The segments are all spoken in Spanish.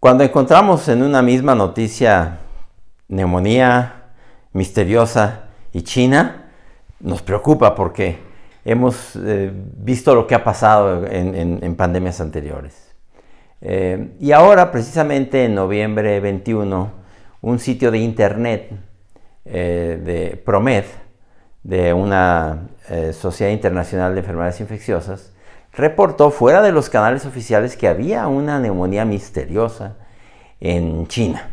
Cuando encontramos en una misma noticia neumonía misteriosa y China, nos preocupa porque hemos eh, visto lo que ha pasado en, pandemias anteriores. Eh, y ahora, precisamente en noviembre 21, un sitio de internet eh, de Promed, de una Sociedad Internacional de Enfermedades Infecciosas, reportó fuera de los canales oficiales que había una neumonía misteriosa en China,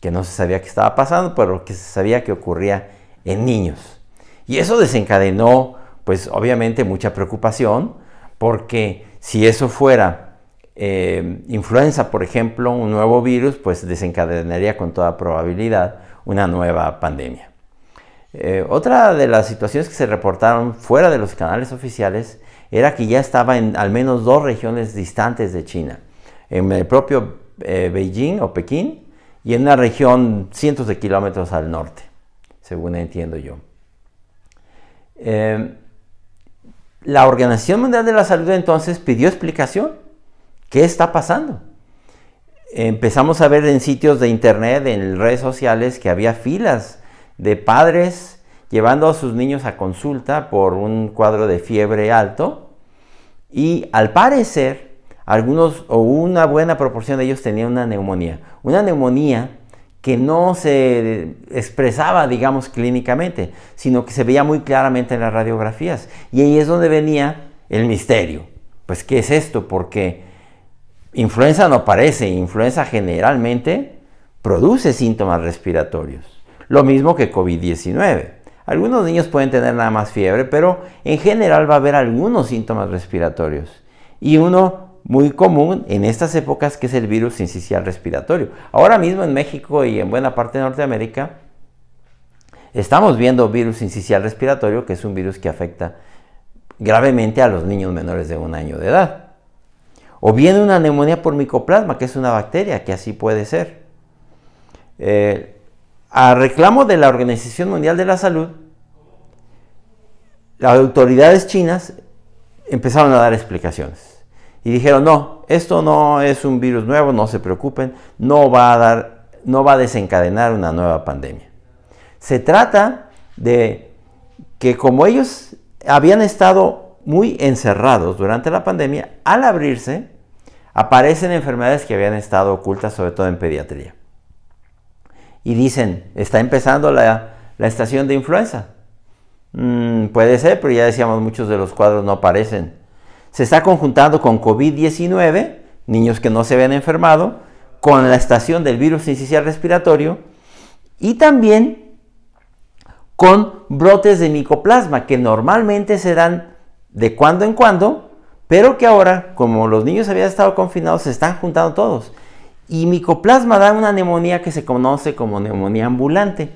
que no se sabía qué estaba pasando, pero que se sabía que ocurría en niños. Y eso desencadenó, pues obviamente, mucha preocupación, porque si eso fuera eh, influenza, por ejemplo, un nuevo virus, pues desencadenaría con toda probabilidad una nueva pandemia. Eh, otra de las situaciones que se reportaron fuera de los canales oficiales era que ya estaba en al menos dos regiones distantes de China, en el propio eh, Beijing o Pekín y en una región cientos de kilómetros al norte, según entiendo yo. Em, la Organización Mundial de la Salud entonces pidió explicación. ¿Qué está pasando? Empezamos a ver en sitios de internet, en redes sociales, que había filas de padres llevando a sus niños a consulta por un cuadro de fiebre alto y al parecer algunos o una buena proporción de ellos tenían una neumonía. Una neumonía que no se expresaba, digamos, clínicamente, sino que se veía muy claramente en las radiografías. Y ahí es donde venía el misterio. Pues, ¿qué es esto? Porque influenza no aparece. influenza generalmente produce síntomas respiratorios. Lo mismo que COVID-19. Algunos niños pueden tener nada más fiebre, pero en general va a haber algunos síntomas respiratorios. Y uno muy común en estas épocas que es el virus sincicial respiratorio. Ahora mismo en México y en buena parte de Norteamérica estamos viendo virus sincicial respiratorio, que es un virus que afecta gravemente a los niños menores de un año de edad. O bien una neumonía por micoplasma, que es una bacteria, que así puede ser. Eh, a reclamo de la Organización Mundial de la Salud, las autoridades chinas empezaron a dar explicaciones y dijeron, no, esto no es un virus nuevo, no se preocupen, no va a, dar, no va a desencadenar una nueva pandemia. Se trata de que como ellos habían estado muy encerrados durante la pandemia, al abrirse, aparecen enfermedades que habían estado ocultas, sobre todo en pediatría y dicen, está empezando la, estación de influenza. Mm, puede ser, pero ya decíamos, muchos de los cuadros no aparecen. Se está conjuntando con COVID-19, niños que no se habían enfermado, con la estación del virus sincicial respiratorio y también con brotes de micoplasma que normalmente se dan de cuando en cuando, pero que ahora, como los niños habían estado confinados, se están juntando todos. Y micoplasma da una neumonía que se conoce como neumonía ambulante.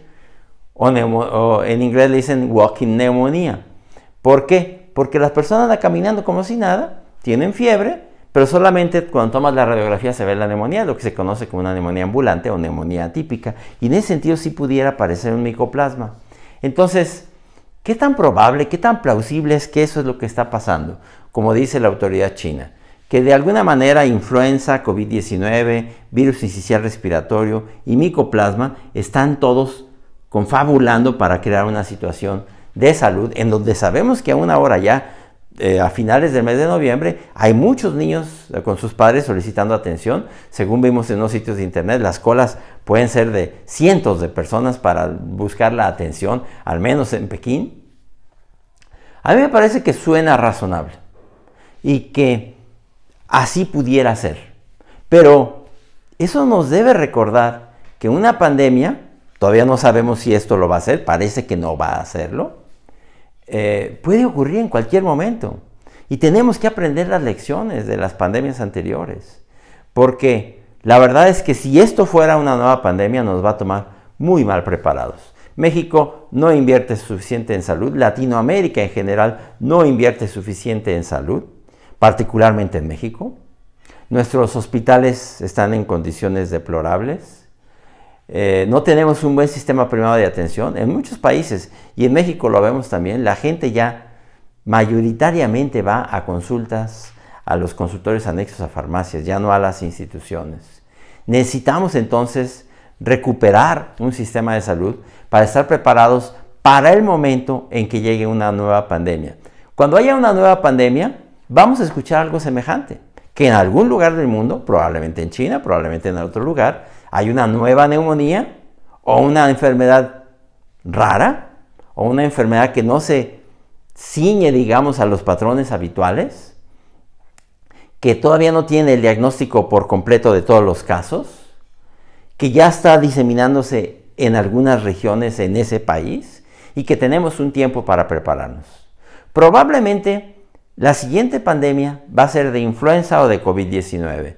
O, en inglés le dicen walking neumonía. ¿Por qué? Porque las personas andan caminando como si nada, tienen fiebre, pero solamente cuando tomas la radiografía se ve la neumonía, lo que se conoce como una neumonía ambulante o neumonía atípica. Y en ese sentido sí pudiera aparecer un micoplasma. Entonces, ¿qué tan probable, qué tan plausible es que eso es lo que está pasando? Como dice la autoridad china que de alguna manera influenza, COVID-19, virus incisional respiratorio y micoplasma están todos confabulando para crear una situación de salud en donde sabemos que aún ahora ya eh, a finales del mes de noviembre hay muchos niños eh, con sus padres solicitando atención. Según vimos en los sitios de internet, las colas pueden ser de cientos de personas para buscar la atención, al menos en Pekín. A mí me parece que suena razonable y que Así pudiera ser. Pero eso nos debe recordar que una pandemia, todavía no sabemos si esto lo va a hacer, parece que no va a hacerlo, eh, puede ocurrir en cualquier momento. Y tenemos que aprender las lecciones de las pandemias anteriores. Porque la verdad es que si esto fuera una nueva pandemia nos va a tomar muy mal preparados. México no invierte suficiente en salud, Latinoamérica en general no invierte suficiente en salud particularmente en México. Nuestros hospitales están en condiciones deplorables. Eh, no tenemos un buen sistema privado de atención. En muchos países, y en México lo vemos también, la gente ya mayoritariamente va a consultas, a los consultores anexos a farmacias, ya no a las instituciones. Necesitamos entonces recuperar un sistema de salud para estar preparados para el momento en que llegue una nueva pandemia. Cuando haya una nueva pandemia, vamos a escuchar algo semejante, que en algún lugar del mundo, probablemente en China, probablemente en otro lugar, hay una nueva neumonía o una enfermedad rara o una enfermedad que no se ciñe, digamos, a los patrones habituales, que todavía no tiene el diagnóstico por completo de todos los casos, que ya está diseminándose en algunas regiones en ese país y que tenemos un tiempo para prepararnos. Probablemente la siguiente pandemia va a ser de influenza o de COVID-19.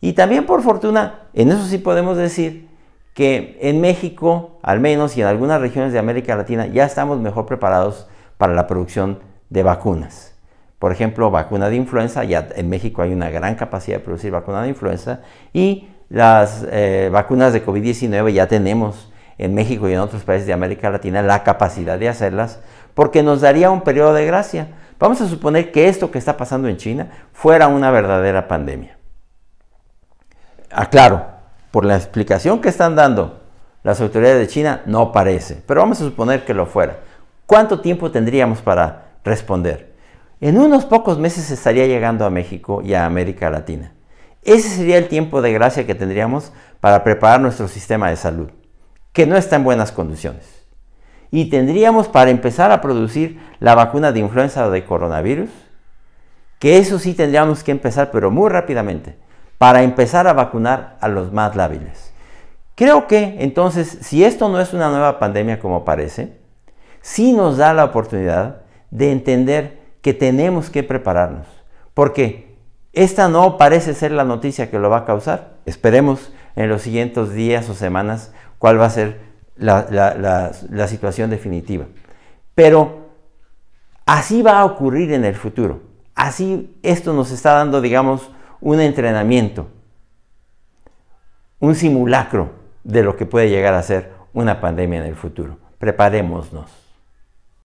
Y también por fortuna, en eso sí podemos decir que en México, al menos y en algunas regiones de América Latina, ya estamos mejor preparados para la producción de vacunas. Por ejemplo, vacuna de influenza, ya en México hay una gran capacidad de producir vacuna de influenza y las eh, vacunas de COVID-19 ya tenemos en México y en otros países de América Latina la capacidad de hacerlas porque nos daría un periodo de gracia Vamos a suponer que esto que está pasando en China fuera una verdadera pandemia. Aclaro, por la explicación que están dando las autoridades de China, no parece, pero vamos a suponer que lo fuera. ¿Cuánto tiempo tendríamos para responder? En unos pocos meses estaría llegando a México y a América Latina. Ese sería el tiempo de gracia que tendríamos para preparar nuestro sistema de salud, que no está en buenas condiciones y tendríamos para empezar a producir la vacuna de influenza o de coronavirus, que eso sí tendríamos que empezar, pero muy rápidamente, para empezar a vacunar a los más lábiles. Creo que entonces, si esto no es una nueva pandemia como parece, sí nos da la oportunidad de entender que tenemos que prepararnos, porque esta no parece ser la noticia que lo va a causar. Esperemos en los siguientes días o semanas cuál va a ser la, situación definitiva. Pero así va a ocurrir en el futuro. Así esto nos está dando, digamos, un entrenamiento, un simulacro de lo que puede llegar a ser una pandemia en el futuro. Preparémonos.